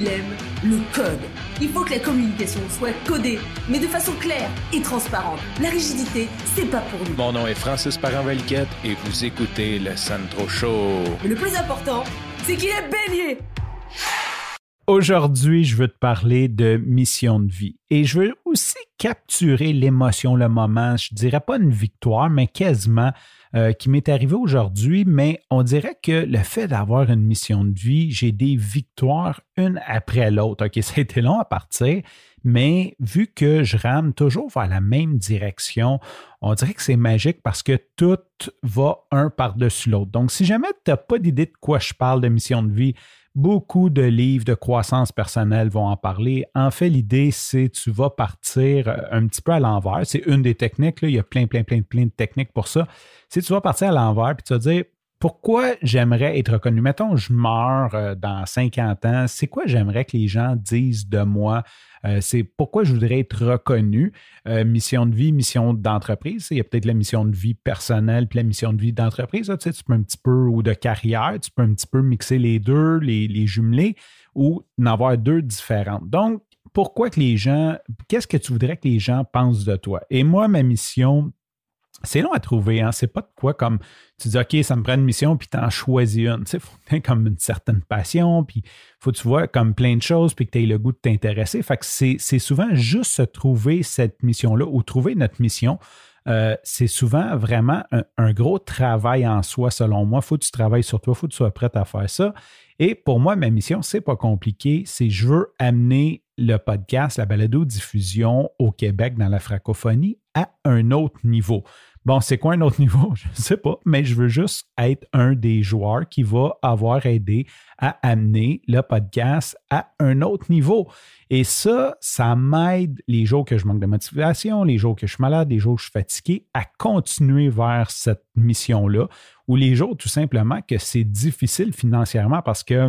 il aime le code. Il faut que la communication soit codée, mais de façon claire et transparente. La rigidité, c'est pas pour nous. Mon nom est Francis parent et vous écoutez le Sandro Show. le plus important, c'est qu'il est bélier. Aujourd'hui, je veux te parler de mission de vie. Et je veux aussi capturer l'émotion, le moment. Je dirais pas une victoire, mais quasiment euh, qui m'est arrivé aujourd'hui. Mais on dirait que le fait d'avoir une mission de vie, j'ai des victoires une après l'autre. OK, ça a été long à partir, mais vu que je rame toujours vers la même direction, on dirait que c'est magique parce que tout va un par-dessus l'autre. Donc, si jamais tu n'as pas d'idée de quoi je parle de mission de vie, Beaucoup de livres de croissance personnelle vont en parler. En fait, l'idée, c'est tu vas partir euh, un petit peu à l'envers. C'est une des techniques. Il y a plein, plein, plein, plein de techniques pour ça. Si tu vas partir à l'envers puis tu vas dire pourquoi j'aimerais être reconnu? Mettons, je meurs euh, dans 50 ans. C'est quoi j'aimerais que les gens disent de moi? Euh, c'est pourquoi je voudrais être reconnu? Euh, mission de vie, mission d'entreprise. Il y a peut-être la mission de vie personnelle puis la mission de vie d'entreprise. Tu, peux un petit peu, ou de carrière, tu peux un petit peu mixer les deux, les, les jumeler ou en avoir deux différentes. Donc, pourquoi que les gens, qu'est-ce que tu voudrais que les gens pensent de toi? Et moi, ma mission c'est long à trouver. Hein? C'est pas de quoi comme tu dis, OK, ça me prend une mission, puis tu en choisis une. Tu faut que comme une certaine passion, puis faut que tu vois comme plein de choses, puis que tu aies le goût de t'intéresser. Fait que c'est souvent juste se trouver cette mission-là ou trouver notre mission. Euh, c'est souvent vraiment un, gros travail en soi, selon moi. Faut que tu travailles sur toi, faut que tu sois prête à faire ça. Et pour moi, ma mission, c'est pas compliqué. C'est je veux amener le podcast, la balado diffusion au Québec dans la francophonie à un autre niveau. Bon, c'est quoi un autre niveau? Je ne sais pas, mais je veux juste être un des joueurs qui va avoir aidé à amener le podcast à un autre niveau. Et ça, ça m'aide les jours que je manque de motivation, les jours que je suis malade, les jours que je suis fatigué, à continuer vers cette mission-là, ou les jours tout simplement que c'est difficile financièrement parce que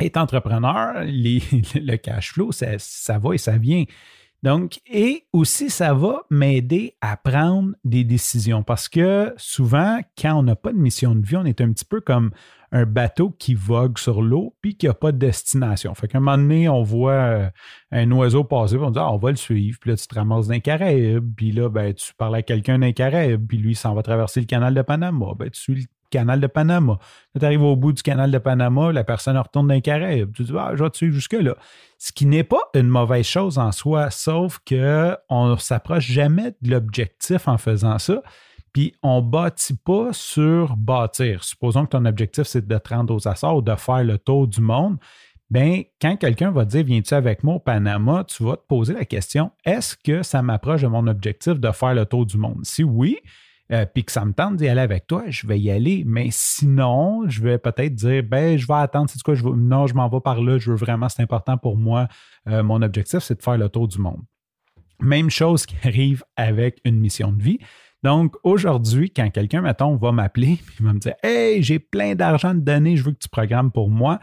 être entrepreneur, les, le cash flow, ça, ça va et ça vient. Donc, et aussi, ça va m'aider à prendre des décisions parce que souvent, quand on n'a pas de mission de vie, on est un petit peu comme un bateau qui vogue sur l'eau puis qui n'a pas de destination. Fait qu'à un moment donné, on voit euh, un oiseau passer, on dit ah, on va le suivre, puis là, tu te ramasses d'un carré, puis là, ben, tu parles à quelqu'un d'un carré, puis lui, s'en va traverser le canal de Panama, ben, tu suis canal de Panama. Quand tu arrives au bout du canal de Panama, la personne retourne dans carré, Tu dis, ah, je vais te suivre jusque-là. Ce qui n'est pas une mauvaise chose en soi, sauf qu'on ne s'approche jamais de l'objectif en faisant ça. Puis on ne bâtit pas sur bâtir. Supposons que ton objectif, c'est de te rendre aux assorts ou de faire le tour du monde. Bien, quand quelqu'un va te dire Viens-tu avec moi au Panama tu vas te poser la question Est-ce que ça m'approche de mon objectif de faire le tour du monde Si oui, euh, puis que ça me tente d'y aller avec toi, je vais y aller. Mais sinon, je vais peut-être dire, ben, je vais attendre, c'est quoi, je veux, non, je m'en vais par là, je veux vraiment, c'est important pour moi. Euh, mon objectif, c'est de faire le tour du monde. Même chose qui arrive avec une mission de vie. Donc, aujourd'hui, quand quelqu'un, mettons, va m'appeler, puis va me dire, hey, j'ai plein d'argent de donner, je veux que tu programmes pour moi,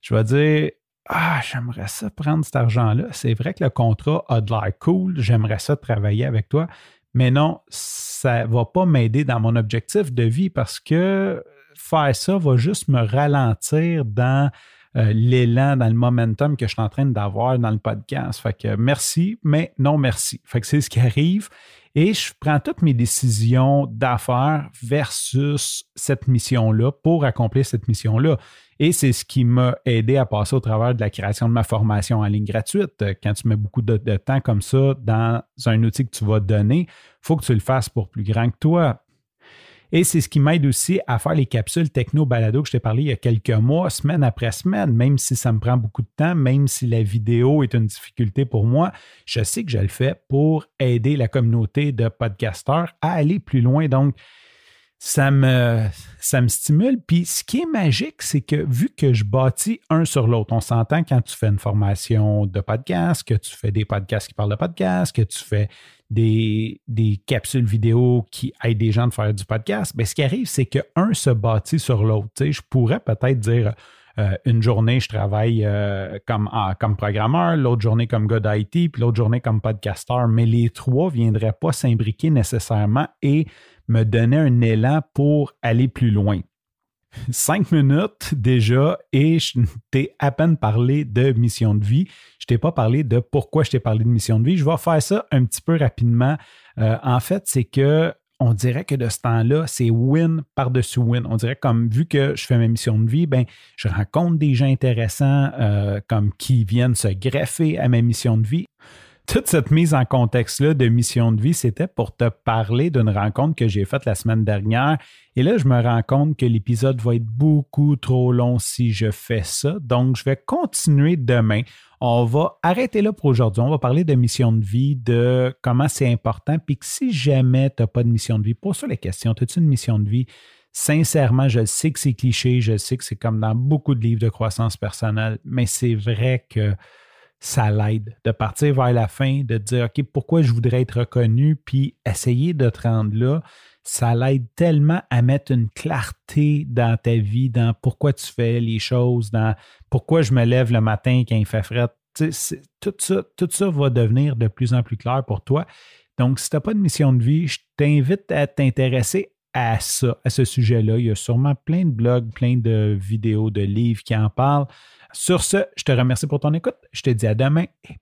je vais dire, ah, j'aimerais ça prendre cet argent-là. C'est vrai que le contrat a de l'air cool, j'aimerais ça travailler avec toi, mais non, ça ne va pas m'aider dans mon objectif de vie parce que faire ça va juste me ralentir dans euh, l'élan, dans le momentum que je suis en train d'avoir dans le podcast. Fait que merci, mais non merci. Fait que c'est ce qui arrive. Et je prends toutes mes décisions d'affaires versus cette mission-là pour accomplir cette mission-là. Et c'est ce qui m'a aidé à passer au travers de la création de ma formation en ligne gratuite. Quand tu mets beaucoup de, de temps comme ça dans un outil que tu vas donner, il faut que tu le fasses pour plus grand que toi et c'est ce qui m'aide aussi à faire les capsules techno-balado que je t'ai parlé il y a quelques mois, semaine après semaine, même si ça me prend beaucoup de temps, même si la vidéo est une difficulté pour moi. Je sais que je le fais pour aider la communauté de podcasteurs à aller plus loin. Donc, ça me, ça me stimule. Puis ce qui est magique, c'est que vu que je bâtis un sur l'autre, on s'entend quand tu fais une formation de podcast, que tu fais des podcasts qui parlent de podcast, que tu fais des, capsules vidéo qui aident des gens à faire du podcast, mais ben, ce qui arrive, c'est que un se bâtit sur l'autre. je pourrais peut-être dire euh, une journée, je travaille euh, comme, comme programmeur, l'autre journée comme gars d'IT, puis l'autre journée comme podcasteur, mais les trois ne viendraient pas s'imbriquer nécessairement et me donner un élan pour aller plus loin. Cinq minutes déjà et je t'ai à peine parlé de mission de vie. Je t'ai pas parlé de pourquoi je t'ai parlé de mission de vie. Je vais faire ça un petit peu rapidement. Euh, en fait, c'est que on dirait que de ce temps-là, c'est win par-dessus win. On dirait comme vu que je fais ma mission de vie, ben, je rencontre des gens intéressants euh, comme qui viennent se greffer à ma mission de vie toute cette mise en contexte-là de mission de vie, c'était pour te parler d'une rencontre que j'ai faite la semaine dernière. Et là, je me rends compte que l'épisode va être beaucoup trop long si je fais ça. Donc, je vais continuer demain. On va arrêter là pour aujourd'hui. On va parler de mission de vie, de comment c'est important. Puis que si jamais tu n'as pas de mission de vie, pose toi la question, as-tu une mission de vie? Sincèrement, je sais que c'est cliché, je sais que c'est comme dans beaucoup de livres de croissance personnelle, mais c'est vrai que ça l'aide de partir vers la fin, de dire OK, pourquoi je voudrais être reconnu, puis essayer de te rendre là. Ça l'aide tellement à mettre une clarté dans ta vie, dans pourquoi tu fais les choses, dans pourquoi je me lève le matin quand il fait fret. Tout ça, tout ça va devenir de plus en plus clair pour toi. Donc, si tu n'as pas de mission de vie, je t'invite à t'intéresser à ça, à ce sujet-là. Il y a sûrement plein de blogs, plein de vidéos, de livres qui en parlent. Sur ce, je te remercie pour ton écoute. Je te dis à demain et